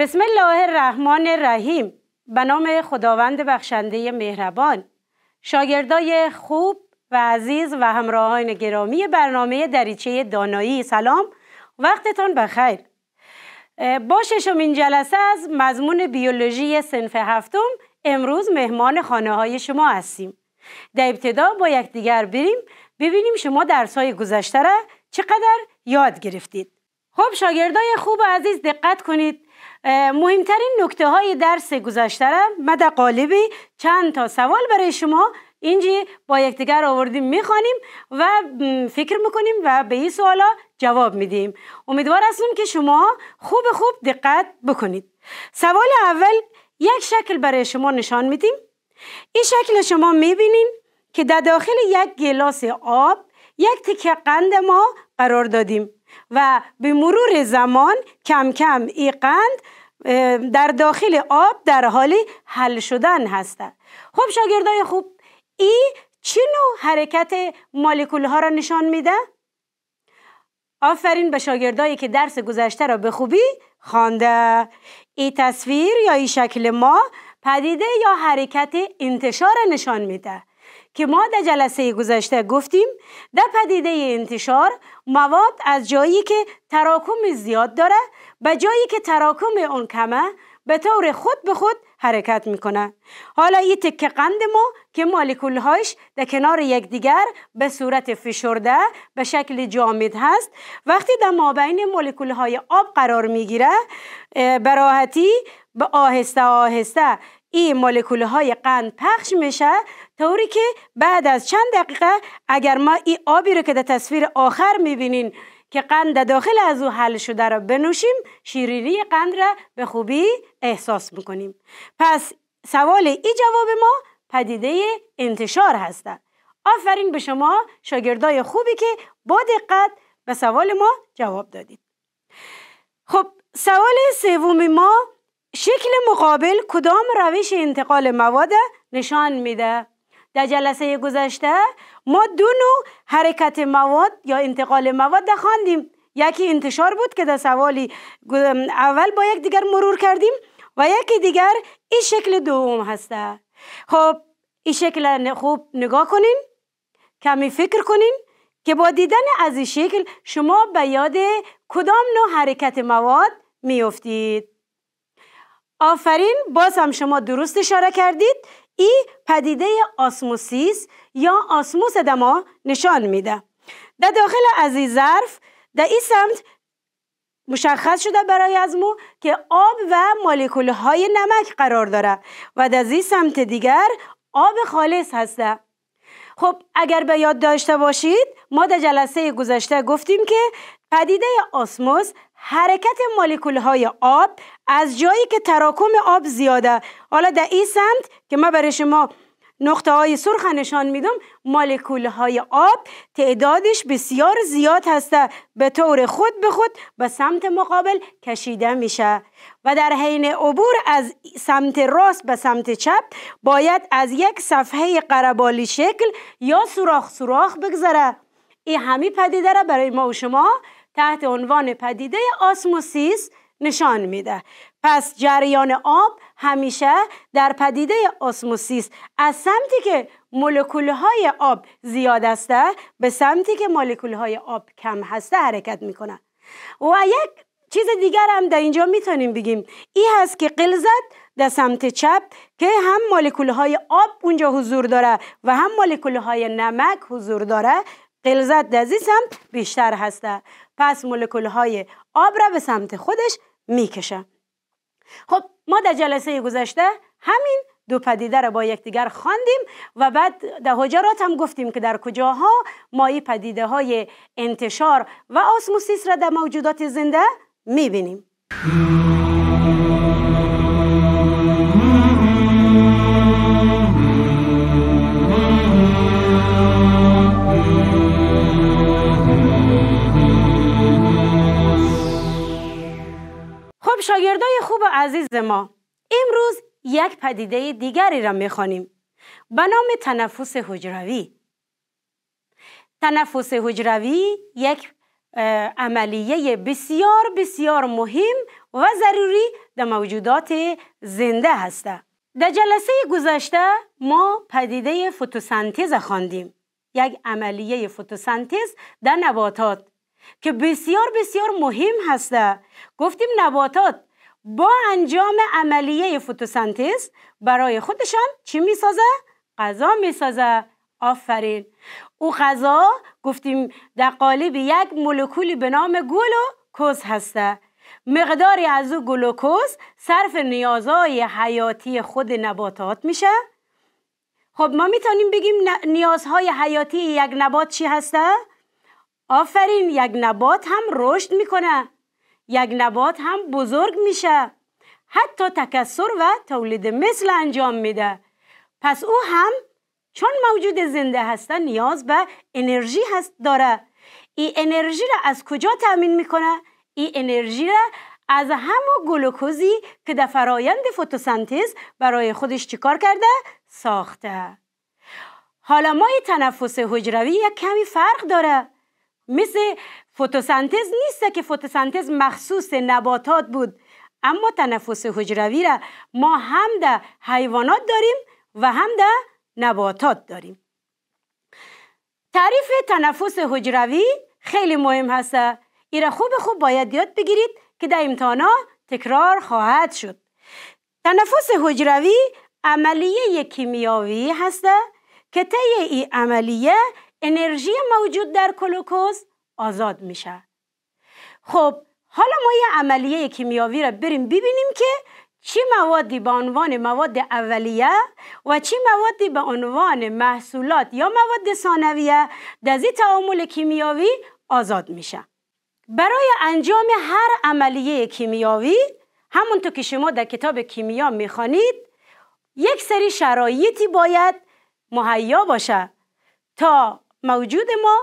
بسم الله الرحمن الرحیم به نام خداوند بخشنده مهربان شاگردای خوب و عزیز و همراهان گرامی برنامه دریچه دانایی سلام وقتتان بخیر با ششمین جلسه از مضمون بیولوژی سنف هفتم امروز مهمان خانه های شما هستیم در ابتدا با یکدیگر بریم ببینیم شما درس های گذشته را چقدر یاد گرفتید خب شاگردای خوب و عزیز دقت کنید مهمترین نکته های درس گذشته را مد قالبی چند تا سوال برای شما اینجی با یکدیگر آوردیم میخوانیم و فکر میکنیم و به این سوالا جواب میدیم امیدوار هستم که شما خوب خوب دقت بکنید سوال اول یک شکل برای شما نشان میدیم این شکل شما میبینین که در داخل یک گلاس آب یک تکه قند ما قرار دادیم و به مرور زمان کم کم ای قند در داخل آب در حال حل شدن هستند خب شاگردای خوب ای چه نوع حرکت مالکول ها را نشان میده؟ آفرین به شاگردایی که درس گذشته را به خوبی خوانده ای تصویر یا ای شکل ما پدیده یا حرکت انتشار نشان میده که ما در جلسه گذشته گفتیم در پدیده انتشار مواد از جایی که تراکم زیاد داره به جایی که تراکم اون کمه به طور خود به خود حرکت میکنه حالا این تک قند ما که مالیکول هاش در کنار یکدیگر به صورت فشرده به شکل جامد هست وقتی در مابین مولکول های آب قرار میگیره براحتی به آهسته آهسته این مولکول های قند پخش میشه طوری که بعد از چند دقیقه اگر ما این آبی رو که در تصویر آخر میبینین که قند داخل از او حل شده را بنوشیم شیرینی قند را به خوبی احساس میکنیم پس سوال ای جواب ما پدیده انتشار هسته آفرین به شما شاگردای خوبی که با دقت به سوال ما جواب دادید خب سوال سوم ما شکل مقابل کدام روش انتقال مواد نشان میده در جلسه گذشته ما دو نوع حرکت مواد یا انتقال مواد خواندیم یکی انتشار بود که در سوالی اول با یک دیگر مرور کردیم و یکی دیگر این شکل دوم هسته خب این شکل خوب نگاه کنین کمی فکر کنین که با دیدن از این شکل شما به یاد کدام نوع حرکت مواد میافتید آفرین باز هم شما درست اشاره کردید ای پدیده آسموسیس یا آسموس دما نشان میده در داخل از این ظرف در این سمت مشخص شده برای از مو که آب و مولکول های نمک قرار داره و در این سمت دیگر آب خالص هسته خب اگر به یاد داشته باشید ما در جلسه گذشته گفتیم که پدیده آسموس حرکت مولکول های آب از جایی که تراکم آب زیاده حالا در این سمت که ما برای شما نقطه های سرخ نشان میدم مولکول های آب تعدادش بسیار زیاد هسته به طور خود به خود به سمت مقابل کشیده میشه و در حین عبور از سمت راست به سمت چپ باید از یک صفحه قربالی شکل یا سوراخ سوراخ بگذره این همین پدیده را برای ما و شما تحت عنوان پدیده آسموسیس نشان میده پس جریان آب همیشه در پدیده آسموسیس از سمتی که مولکول های آب زیاد است به سمتی که مولکول آب کم هسته حرکت میکنه و یک چیز دیگر هم در اینجا میتونیم بگیم ای هست که قلزت در سمت چپ که هم مولکول آب اونجا حضور داره و هم مولکولهای نمک حضور داره قلزت در این سمت بیشتر هسته پس مولکول های آب را به سمت خودش میکشه خب ما در جلسه گذشته همین دو پدیده را با یکدیگر خواندیم و بعد در حجرات هم گفتیم که در کجاها ما این پدیده های انتشار و آسموسیس را در موجودات زنده میبینیم خب شاگردای خوب و عزیز ما امروز یک پدیده دیگری را میخوانیم به نام تنفس حجروی تنفس حجروی یک عملیه بسیار بسیار مهم و ضروری در موجودات زنده هست. در جلسه گذشته ما پدیده فتوسنتز خواندیم یک عملیه فتوسنتز در نباتات که بسیار بسیار مهم هسته گفتیم نباتات با انجام عملیه فتوسنتز برای خودشان چی میسازه؟ غذا میسازه آفرین او غذا گفتیم در قالب یک مولکولی به نام گلوکوز هسته مقداری از او گلوکوز صرف نیازهای حیاتی خود نباتات میشه خب ما میتونیم بگیم نیازهای حیاتی یک نبات چی هسته؟ آفرین یک نبات هم رشد میکنه یک نبات هم بزرگ میشه حتی تکسر و تولید مثل انجام میده پس او هم چون موجود زنده هسته نیاز به انرژی هست داره این انرژی را از کجا تأمین میکنه؟ این انرژی را از همو گلوکوزی که در فرایند فتوسنتز برای خودش چیکار کرده؟ ساخته حالا ما تنفس حجروی یک کمی فرق داره مثل فتوسنتز نیست که فتوسنتز مخصوص نباتات بود اما تنفس حجروی را ما هم در حیوانات داریم و هم در نباتات داریم تعریف تنفس حجروی خیلی مهم هست ایره خوب خوب باید یاد بگیرید که در امتحانا تکرار خواهد شد تنفس حجروی عملیه کیمیاوی هسته که طی این عملیه انرژی موجود در گلوکوز آزاد میشه خب حالا ما یه عملیه کیمیاوی را بریم ببینیم که چی موادی به عنوان مواد اولیه و چی موادی به عنوان محصولات یا مواد ثانویه در این تعامل کیمیاوی آزاد میشه برای انجام هر عملیه کیمیاوی همونطور که شما در کتاب کیمیا میخوانید یک سری شرایطی باید مهیا باشه تا موجود ما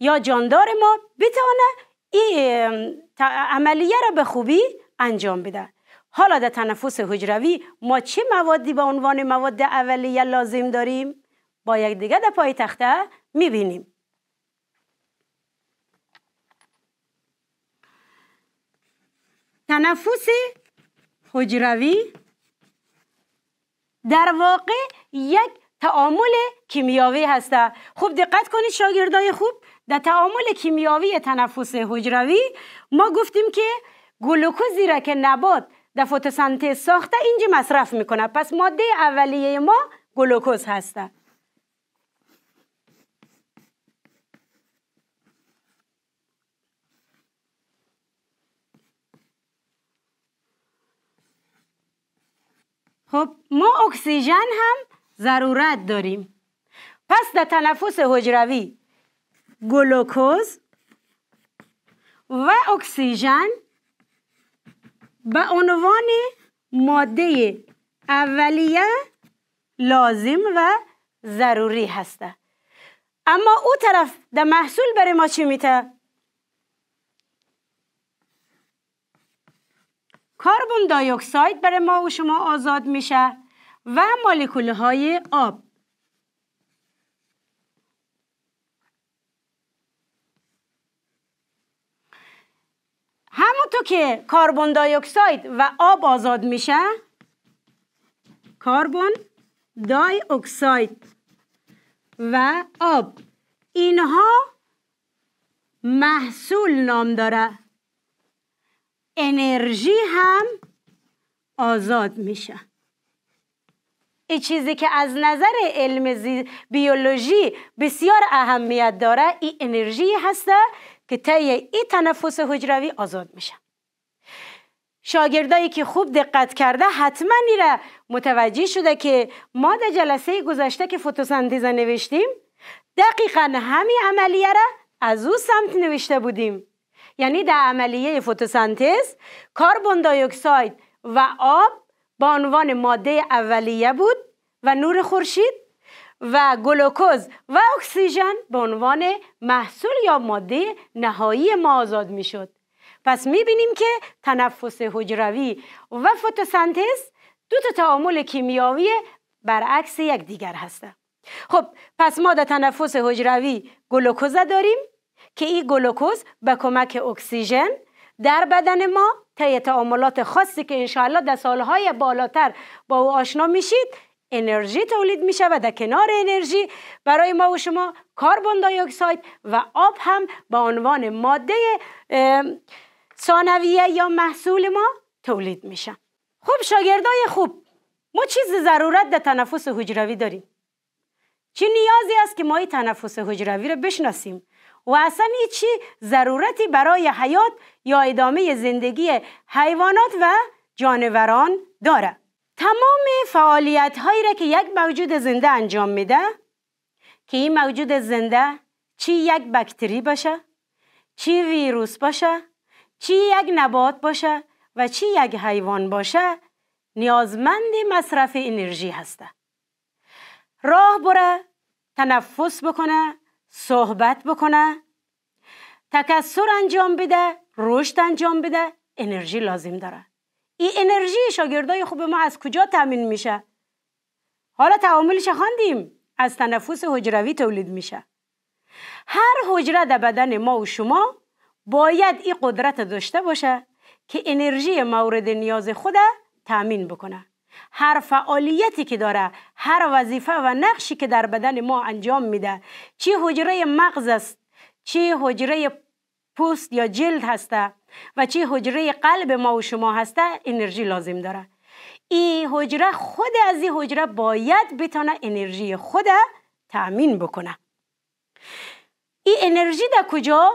یا جاندار ما بتوانه این عملیه را به خوبی انجام بده حالا در تنفس حجروی ما چه موادی به عنوان مواد اولیه لازم داریم با یک دیگه در پای تخته میبینیم تنفس حجروی در واقع یک تعامل کیمیاوی هسته خوب دقت کنید شاگردای خوب در تعامل کیمیاوی تنفس حجروی ما گفتیم که گلوکوزی را که نبات در فتوسنتز ساخته اینجا مصرف میکنه پس ماده اولیه ما گلوکوز هسته خب ما اکسیژن هم ضرورت داریم پس در تنفس حجروی گلوکوز و اکسیژن به عنوان ماده اولیه لازم و ضروری هسته اما او طرف در محصول برای ما چی میته کاربون دای اکساید برای ما و شما آزاد میشه و مولکول های آب همونطور که کاربون دای اکساید و آب آزاد میشه کاربون دای اکساید و آب اینها محصول نام داره انرژی هم آزاد میشه این چیزی که از نظر علم بیولوژی بسیار اهمیت داره این انرژی هسته که طی این تنفس حجروی آزاد میشه شاگردایی که خوب دقت کرده حتما را متوجه شده که ما در جلسه گذشته که فتوسنتز نوشتیم دقیقا همین عملیه را از او سمت نوشته بودیم یعنی در عملیه فتوسنتز کاربون دایوکساید و آب با عنوان ماده اولیه بود و نور خورشید و گلوکوز و اکسیژن به عنوان محصول یا ماده نهایی ما آزاد می شد. پس می بینیم که تنفس حجروی و فتوسنتز دو تا تعامل کیمیاوی برعکس دیگر هستند. خب پس ما در تنفس حجروی گلوکوز داریم که این گلوکوز به کمک اکسیژن در بدن ما طی تعاملات خاصی که انشاءالله در سالهای بالاتر با او آشنا میشید انرژی تولید میشه و در کنار انرژی برای ما و شما کاربون دایوکساید و آب هم به عنوان ماده ثانویه یا محصول ما تولید میشه خب شاگردای خوب ما چیز ضرورت در تنفس حجروی داریم چی نیازی است که ما این تنفس حجروی را بشناسیم و اصلا چی ضرورتی برای حیات یا ادامه زندگی حیوانات و جانوران داره تمام فعالیت هایی را که یک موجود زنده انجام میده که این موجود زنده چی یک بکتری باشه چی ویروس باشه چی یک نبات باشه و چی یک حیوان باشه نیازمند مصرف انرژی هسته راه بره تنفس بکنه صحبت بکنه تکسر انجام بده رشد انجام بده انرژی لازم داره این انرژی شاگردای خوب ما از کجا تامین میشه حالا تعاملش خواندیم از تنفس حجروی تولید میشه هر حجره در بدن ما و شما باید این قدرت داشته باشه که انرژی مورد نیاز خوده تامین بکنه هر فعالیتی که داره هر وظیفه و نقشی که در بدن ما انجام میده چی حجره مغز است چی حجره پوست یا جلد هسته و چی حجره قلب ما و شما هسته انرژی لازم داره این حجره خود از این حجره باید بتانه انرژی خود تأمین بکنه این انرژی در کجا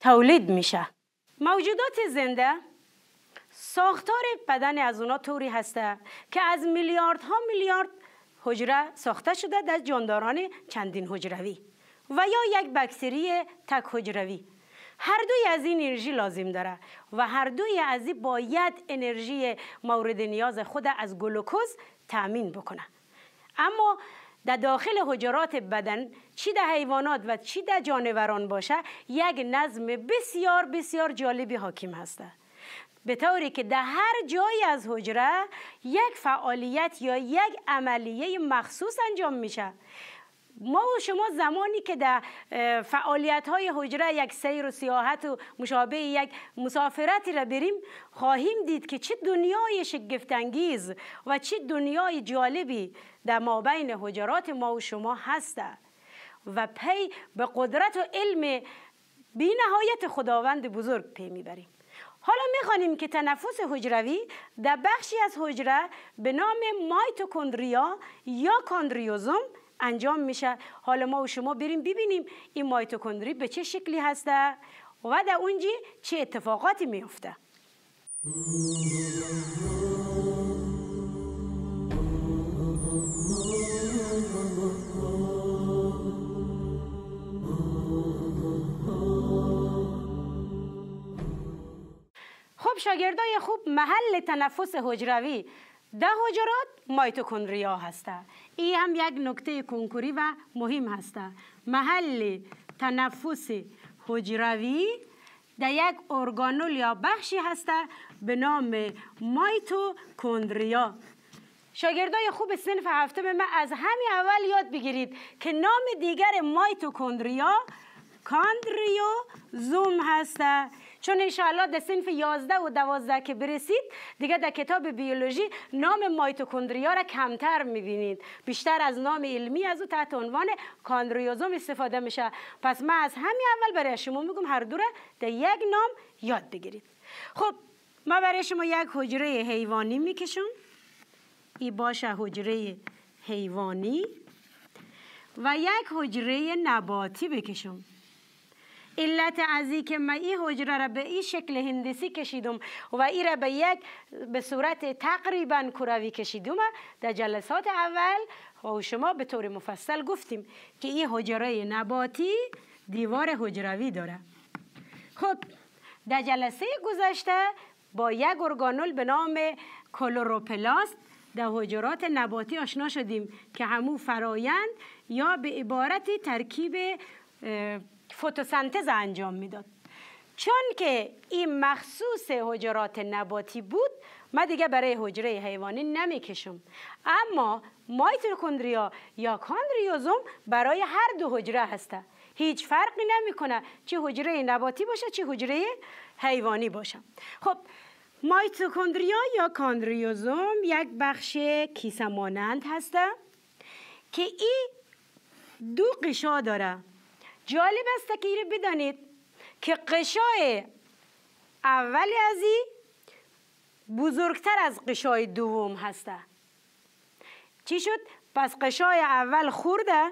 تولید میشه موجودات زنده ساختار بدن از اونا طوری هسته که از میلیاردها میلیارد حجره ساخته شده در جانداران چندین حجروی و یا یک بکسری تک حجروی هر دوی از این انرژی لازم داره و هر دوی از این باید انرژی مورد نیاز خود از گلوکوز تأمین بکنه اما در داخل حجرات بدن چی در حیوانات و چی در جانوران باشه یک نظم بسیار بسیار جالبی حاکم هسته به طوری که در هر جایی از حجره یک فعالیت یا یک عملیه مخصوص انجام میشه ما و شما زمانی که در فعالیت های حجره یک سیر و سیاحت و مشابه یک مسافرتی را بریم خواهیم دید که چه دنیای شگفتانگیز و چه دنیای جالبی در مابین حجرات ما و شما هسته و پی به قدرت و علم بی نهایت خداوند بزرگ پی میبریم حالا میخوانیم که تنفس حجروی در بخشی از حجره به نام مایتوکندریا یا کاندریوزوم انجام میشه حالا ما و شما بریم ببینیم این مایتوکندری به چه شکلی هسته و در اونجی چه اتفاقاتی میفته شاگردای خوب محل تنفس حجروی ده حجرات مایتوکندریا هسته ای هم یک نکته کنکوری و مهم هسته محل تنفس حجروی در یک ارگانول یا بخشی هسته به نام مایتوکندریا شاگردای خوب سنف به من از همین اول یاد بگیرید که نام دیگر مایتوکندریا کاندریو زوم هسته چون انشاءالله در صنف 11 و 12 که برسید دیگه در کتاب بیولوژی نام مایتوکندریا را کمتر میبینید بیشتر از نام علمی از او تحت عنوان کاندریوزوم استفاده میشه پس من از همین اول برای شما میگم هر دو را در یک نام یاد بگیرید خب ما برای شما یک حجره حیوانی میکشم ای باشه حجره حیوانی و یک حجره نباتی بکشم علت این که من این حجره را به این شکل هندسی کشیدم و این را به یک به صورت تقریبا کروی کشیدم در جلسات اول و شما به طور مفصل گفتیم که این حجره نباتی دیوار حجروی داره خب در جلسه گذشته با یک ارگانول به نام کلوروپلاست در حجرات نباتی آشنا شدیم که همون فرایند یا به عبارت ترکیب فتوسنتز انجام میداد چون که این مخصوص حجرات نباتی بود ما دیگه برای حجره حیوانی نمیکشم اما مایتوکندریا یا کاندریوزوم برای هر دو حجره هسته هیچ فرقی نمیکنه چه حجره نباتی باشه چه حجره حیوانی باشه خب مایتوکندریا یا کاندریوزوم یک بخش کیسه مانند هسته که این دو قشا داره جالب است که اینو بدانید که قشای اول از این بزرگتر از قشای دوم هسته چی شد؟ پس قشای اول خورده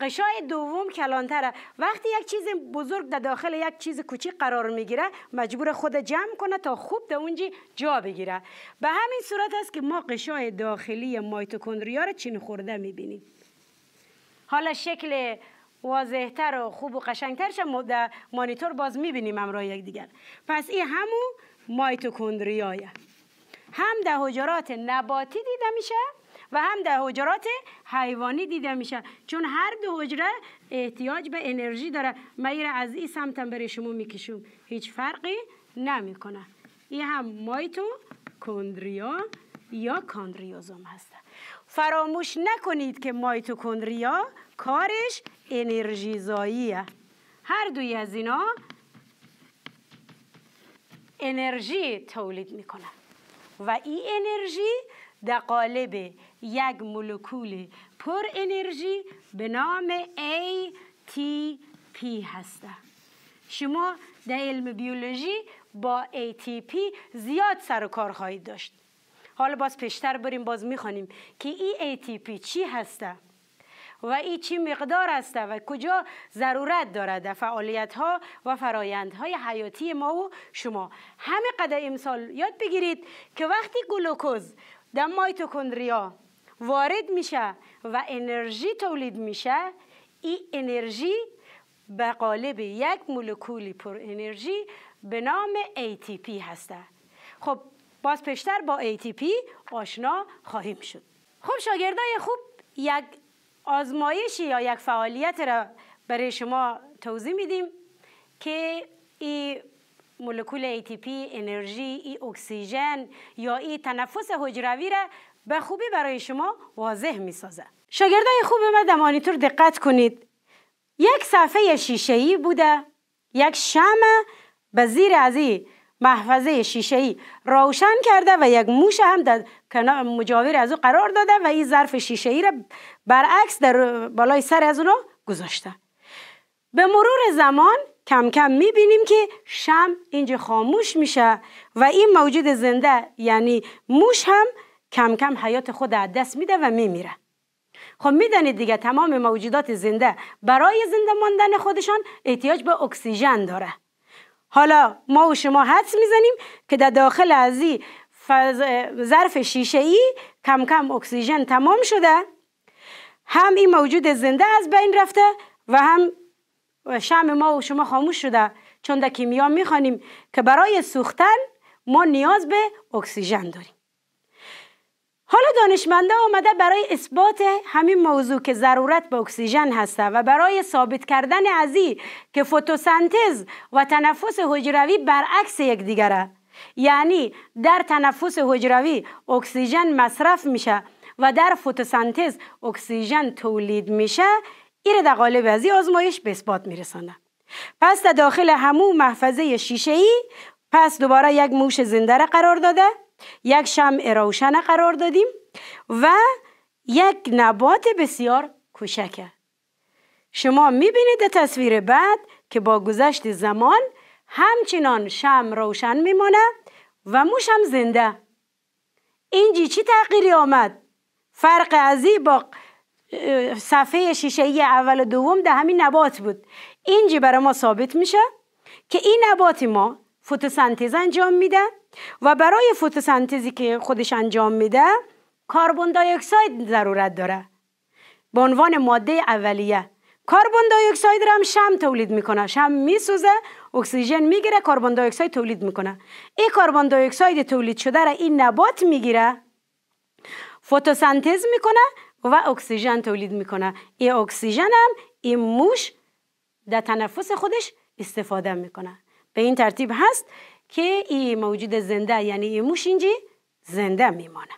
قشای دوم کلانتره وقتی یک چیز بزرگ در داخل یک چیز کوچیک قرار میگیره مجبور خود جمع کنه تا خوب در اونجا جا بگیره به همین صورت است که ما قشای داخلی مایتوکندریا را چین خورده میبینیم حالا شکل واضحتر و خوب و قشنگتر شم در مانیتور باز میبینیم امرای یک دیگر پس این همون مایتوکندریایه هم در حجرات نباتی دیده میشه و هم در حجرات حیوانی دیده میشه چون هر دو حجره احتیاج به انرژی داره من از این سمتم برای شما میکشم هیچ فرقی نمیکنه این هم مایتو کندریا یا کاندریوزوم هست. فراموش نکنید که مایتوکندریا کارش انرژی زاییه. هر دوی از اینا انرژی تولید میکنن و این انرژی در قالب یک مولکول پر انرژی به نام ATP هسته شما در علم بیولوژی با ATP زیاد سر و کار خواهید داشت حالا باز پیشتر بریم باز میخوانیم که این ATP چی هسته و این چی مقدار است و کجا ضرورت دارد در فعالیت ها و فرایند های حیاتی ما و شما همه قدر امسال یاد بگیرید که وقتی گلوکوز در مایتوکندریا وارد میشه و انرژی تولید میشه این انرژی به قالب یک مولکولی پر انرژی به نام ATP هسته خب باز پیشتر با ATP آشنا خواهیم شد خب شاگردای خوب یک آزمایشی یا یک فعالیت را برای شما توضیح میدیم که این مولکول ATP انرژی ای اکسیژن یا این تنفس حجروی را به خوبی برای شما واضح می سازد. شاگردای خوب ما در مانیتور دقت کنید یک صفحه شیشه ای بوده یک شمع به زیر از محفظه شیشه ای روشن کرده و یک موش هم در مجاور از او قرار داده و این ظرف شیشه ای را برعکس در بالای سر از او گذاشته به مرور زمان کم کم میبینیم که شم اینجا خاموش میشه و این موجود زنده یعنی موش هم کم کم حیات خود از دست میده و میمیره خب میدانید دیگه تمام موجودات زنده برای زنده ماندن خودشان احتیاج به اکسیژن داره حالا ما و شما حدس میزنیم که در داخل از ظرف شیشه ای کم کم اکسیژن تمام شده هم این موجود زنده از بین رفته و هم شم ما و شما خاموش شده چون در کیمیا میخوانیم که برای سوختن ما نیاز به اکسیژن داریم حالا دانشمنده آمده برای اثبات همین موضوع که ضرورت به اکسیژن هسته و برای ثابت کردن از که فتوسنتز و تنفس حجروی برعکس یکدیگره یعنی در تنفس حجروی اکسیژن مصرف میشه و در فتوسنتز اکسیژن تولید میشه ایره در قالب از آزمایش به اثبات میرسانه پس در داخل همو محفظه شیشه ای پس دوباره یک موش زنده قرار داده یک شمع روشن قرار دادیم و یک نبات بسیار کوچکه شما میبینید در تصویر بعد که با گذشت زمان همچنان شم روشن میمانه و موش هم زنده اینجی چی تغییری آمد فرق ازی با صفحه شیشه ای اول و دوم در همین نبات بود اینجی برای ما ثابت میشه که این نبات ما فوتوسنتز انجام میده و برای فتوسنتزی که خودش انجام میده کاربون دای ضرورت داره به عنوان ماده اولیه کاربون دای را هم شم تولید میکنه شم میسوزه اکسیژن میگیره کاربون دای تولید میکنه این کاربون دای تولید شده را این نبات میگیره فتوسنتز میکنه و اکسیژن تولید میکنه این اکسیژن هم این موش در تنفس خودش استفاده میکنه به این ترتیب هست که این موجود زنده یعنی این موش اینجی زنده میمانه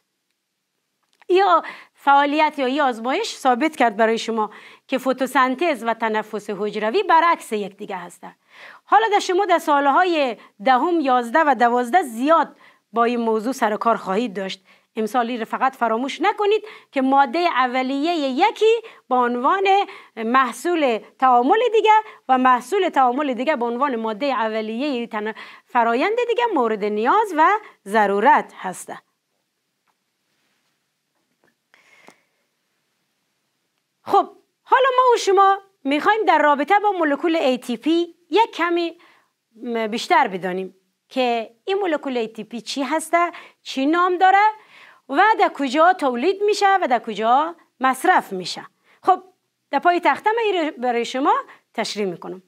یا فعالیت یا ای آزمایش ثابت کرد برای شما که فتوسنتز و تنفس حجروی برعکس یکدیگه هستن حالا در شما در سالهای دهم یازده و دوازده زیاد با این موضوع سر کار خواهید داشت امسالی رو فقط فراموش نکنید که ماده اولیه یکی به عنوان محصول تعامل دیگر و محصول تعامل دیگه به عنوان ماده اولیه یعنی فرایند دیگه مورد نیاز و ضرورت هسته. خب حالا ما و شما میخوایم در رابطه با مولکول ATP یک کمی بیشتر بدانیم که این مولکول ATP چی هسته چی نام داره و در کجا تولید میشه و در کجا مصرف میشه خب در پای تختم برای شما تشریح میکنم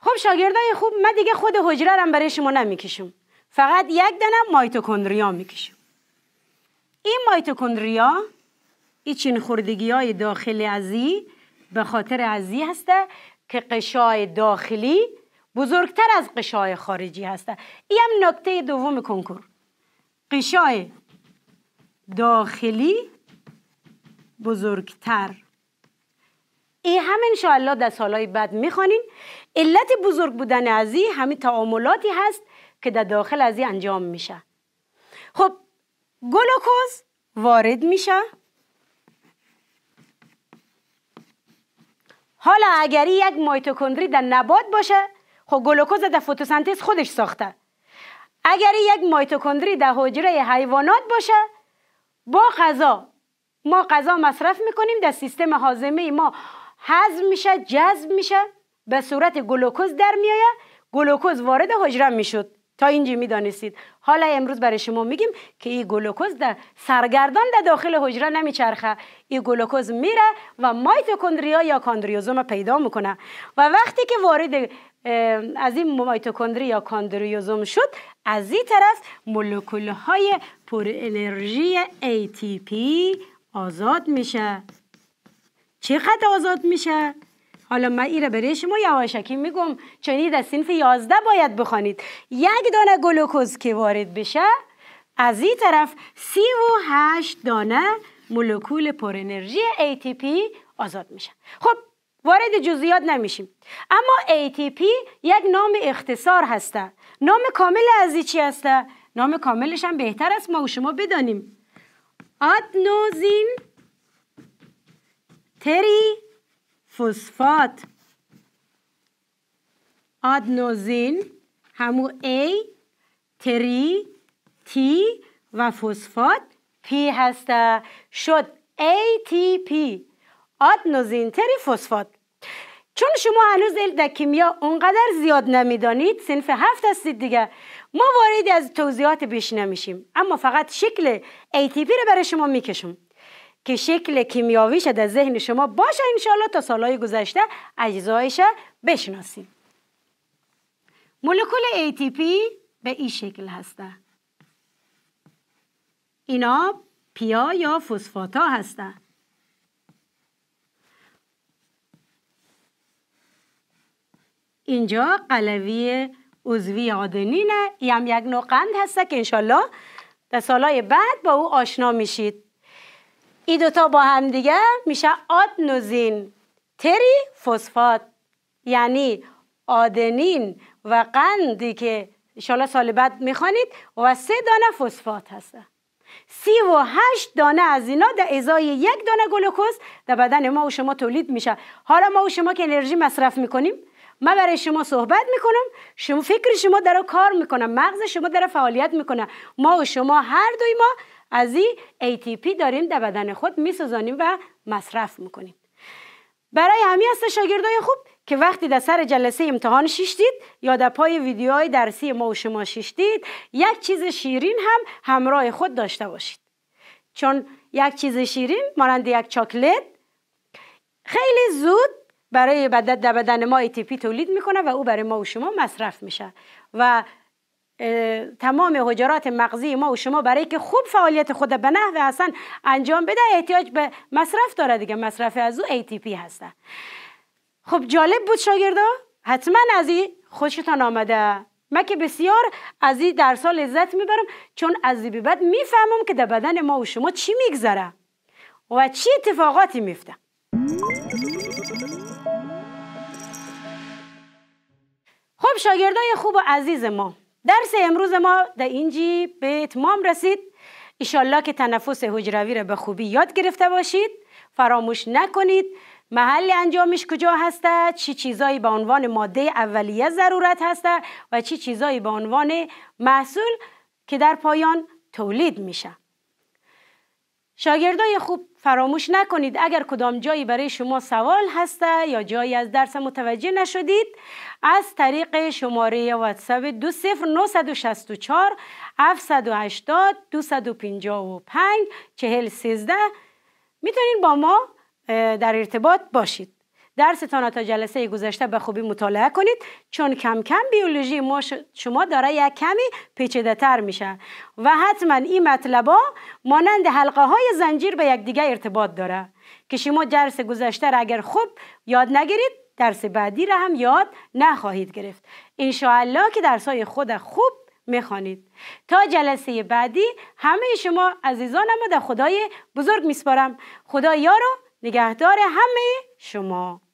خب شاگردای خوب من دیگه خود حجره رم برای شما نمیکشم فقط یک دنم مایتوکندریا میکشم این مایتوکندریا این چین خوردگی های داخلی ازی به خاطر ازی هسته که قشای داخلی بزرگتر از قشای خارجی هسته این هم نکته دوم کنکور قشای داخلی بزرگتر ای هم انشاءالله در سالهای بعد میخوانین علت بزرگ بودن ازی همی تعاملاتی هست که در داخل ازی انجام میشه خب گلوکوز وارد میشه حالا اگر یک مایتوکندری در نبات باشه خب گلوکوز در فتوسنتز خودش ساخته اگر یک مایتوکندری در حجره حیوانات باشه با غذا ما غذا مصرف میکنیم در سیستم حازمه ما هضم میشه جذب میشه به صورت گلوکوز در میآید گلوکوز وارد حجره میشد تا اینجا میدانستید حالا امروز برای شما میگیم که این گلوکوز در سرگردان در داخل حجره نمیچرخه این گلوکوز میره و مایتوکندریا یا کاندریوزوم پیدا میکنه و وقتی که وارد از این مایتوکندری یا کاندریوزوم شد از این طرف مولکول های پر انرژی ATP آزاد میشه چقدر آزاد میشه؟ حالا من ایره برای شما یواشکی میگم چون در سینف 11 باید بخوانید یک دانه گلوکوز که وارد بشه از این طرف سی و هشت دانه مولکول پر انرژی ATP آزاد میشه خب وارد جزئیات نمیشیم اما ATP یک نام اختصار هسته نام کامل از چی هسته نام کاملش هم بهتر است ما و شما بدانیم آدنوزین تری فوسفات آدنوزین همو A تری تی و فوسفات پی هسته شد ATP تری فسفات چون شما هنوز در کیمیا اونقدر زیاد نمیدانید سنف هفت هستید دیگه ما وارد از توضیحات بیش نمیشیم اما فقط شکل ATP رو برای شما میکشم که شکل کیمیاویش در ذهن شما باشه انشالله تا سالهای گذشته اجزایش بشناسیم مولکول ATP به این شکل هسته اینا پیا یا ها هستند اینجا قلوی عضوی آدنینه ای هم یک نوع قند هسته که انشالله در سالهای بعد با او آشنا میشید این دوتا با هم دیگه میشه آدنوزین تری فسفات یعنی آدنین و قندی که انشالله سال بعد میخوانید و سه دانه فسفات هسته سی و هشت دانه از اینا در ازای یک دانه گلوکوز در بدن ما و شما تولید میشه حالا ما و شما که انرژی مصرف میکنیم من برای شما صحبت میکنم شما فکر شما در کار میکنه مغز شما داره فعالیت میکنه ما و شما هر دوی ما از این ATP داریم در بدن خود میسوزانیم و مصرف میکنیم برای همین است شاگردای خوب که وقتی در سر جلسه امتحان شیشتید یا در پای ویدیوهای درسی ما و شما شیشتید یک چیز شیرین هم همراه خود داشته باشید چون یک چیز شیرین مانند یک چاکلت خیلی زود برای بدن در بدن ما ATP تولید میکنه و او برای ما و شما مصرف میشه و تمام حجرات مغزی ما و شما برای که خوب فعالیت خود به نحو حسن انجام بده احتیاج به مصرف داره دیگه مصرف از او ATP هسته خب جالب بود شاگردا حتما از این خوشتان آمده من که بسیار از این درس ها لذت میبرم چون از این بعد میفهمم که در بدن ما و شما چی میگذره و چی اتفاقاتی میفته شاگردای خوب و عزیز ما درس امروز ما در اینجی به اتمام رسید ایشالله که تنفس حجروی را به خوبی یاد گرفته باشید فراموش نکنید محل انجامش کجا هسته چی چیزایی به عنوان ماده اولیه ضرورت هسته و چی چیزایی به عنوان محصول که در پایان تولید میشه شاگردای خوب فراموش نکنید اگر کدام جایی برای شما سوال هسته یا جایی از درس متوجه نشدید از طریق شماره واتساپ 20964 780 255 4013 میتونید با ما در ارتباط باشید درستان تا جلسه گذشته به خوبی مطالعه کنید چون کم کم بیولوژی ما شما داره یک کمی پیچیده تر میشه و حتما این ها مانند حلقه های زنجیر به یکدیگه ارتباط داره که شما درس گذشته را اگر خوب یاد نگیرید درس بعدی را هم یاد نخواهید گرفت انشاءالله که درس های خود خوب میخوانید تا جلسه بعدی همه شما عزیزانم در خدای بزرگ میسپارم خدا یارو نگهدار همه شما